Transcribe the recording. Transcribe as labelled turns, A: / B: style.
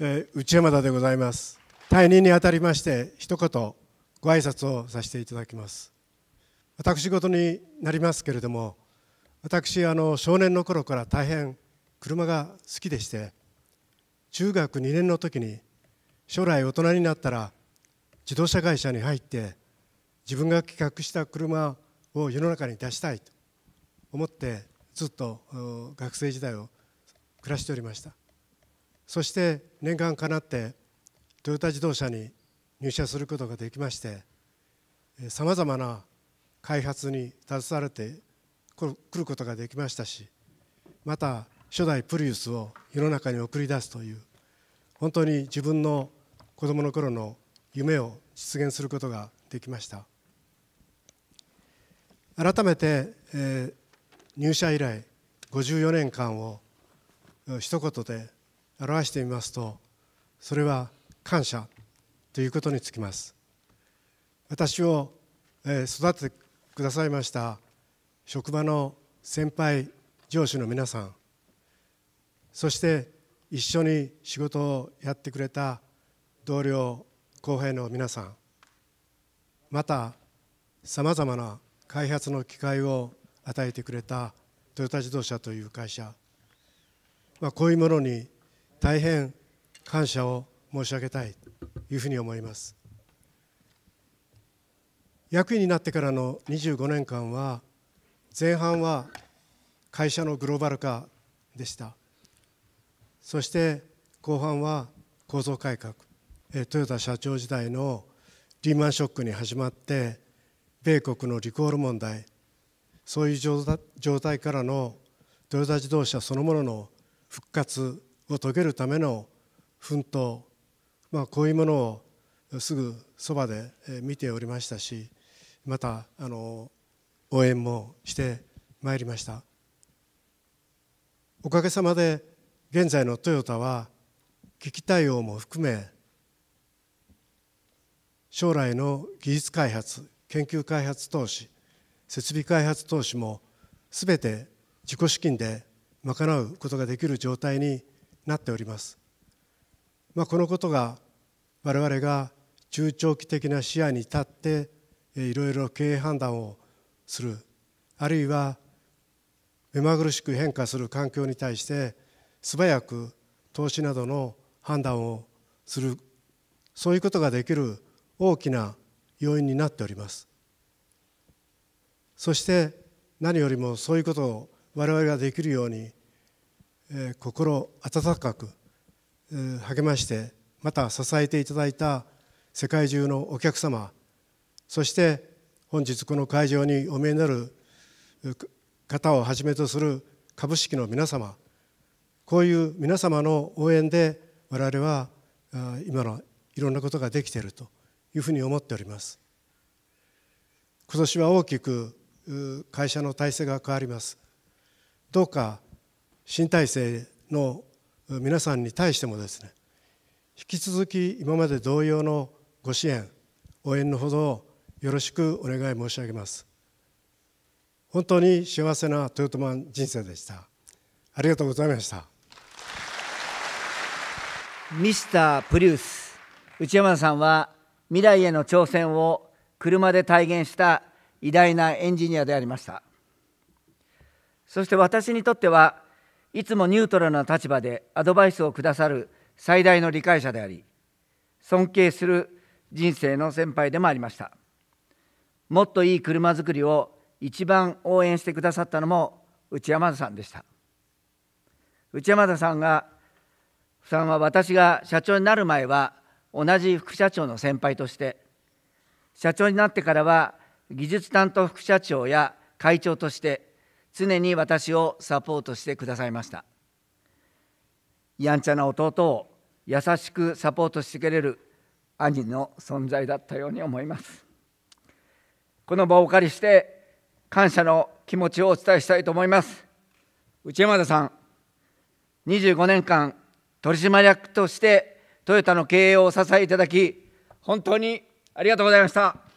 A: え内山田でございます退任にあたりまして一言ご挨拶をさせていただきます私事になりますけれども私あの少年の頃から大変車が好きでして中学2年の時に将来大人になったら自動車会社に入って自分が企画した車を世の中に出したいと思ってずっと学生時代を暮らしておりました。そして念願かなってトヨタ自動車に入社することができましてさまざまな開発に携われてくることができましたしまた初代プリウスを世の中に送り出すという本当に自分の子どもの頃の夢を実現することができました改めて、えー、入社以来54年間を一言で表してみますとそれは感謝ということにつきます私を育ててくださいました職場の先輩上司の皆さんそして一緒に仕事をやってくれた同僚後輩の皆さんまたさまざまな開発の機会を与えてくれたトヨタ自動車という会社、まあ、こういうものに大変感謝を申し上げたいというふうに思います役員になってからの25年間は前半は会社のグローバル化でしたそして後半は構造改革豊田社長時代のリーマンショックに始まって米国のリコール問題そういう状態からのトヨタ自動車そのものの復活を解けるための奮闘、まあ、こういうものをすぐそばで見ておりましたしまたあの応援もしてまいりましたおかげさまで現在のトヨタは危機対応も含め将来の技術開発研究開発投資設備開発投資もすべて自己資金で賄うことができる状態になっております。まあ、このことが我々が中長期的な視野に立っていろいろ経営判断をするあるいは目まぐるしく変化する環境に対して素早く投資などの判断をするそういうことができる大きな要因になっておりますそして何よりもそういうことを我々ができるようにえ心温かく、え励ましてまた支えていただいた世界中のお客様そして本日この会場にお見えになる方をはじめとする株式の皆様こういう皆様の応援で我々は今のいろんなことができているというふうに思っております今年は大きく会社の体制が変わりますどうか新体制の皆さんに対してもですね引き続き今まで同様のご支援応援のほどよろしくお願い申し上げます本当に幸せなトヨタマン人生でしたありがとうございました
B: ミスタープリウス内山さんは未来への挑戦を車で体現した偉大なエンジニアでありましたそして私にとってはいつもニュートラルな立場でアドバイスをくださる最大の理解者であり、尊敬する人生の先輩でもありました。もっといい車作りを一番応援してくださったのも内山田さんでした。内山田さんが、さんは私が社長になる前は同じ副社長の先輩として、社長になってからは技術担当副社長や会長として、常に私をサポートしてくださいましたやんちゃな弟を優しくサポートしてくれる兄の存在だったように思いますこの場をお借りして感謝の気持ちをお伝えしたいと思います内山田さん25年間取締役としてトヨタの経営をお支えいただき本当にありがとうございました。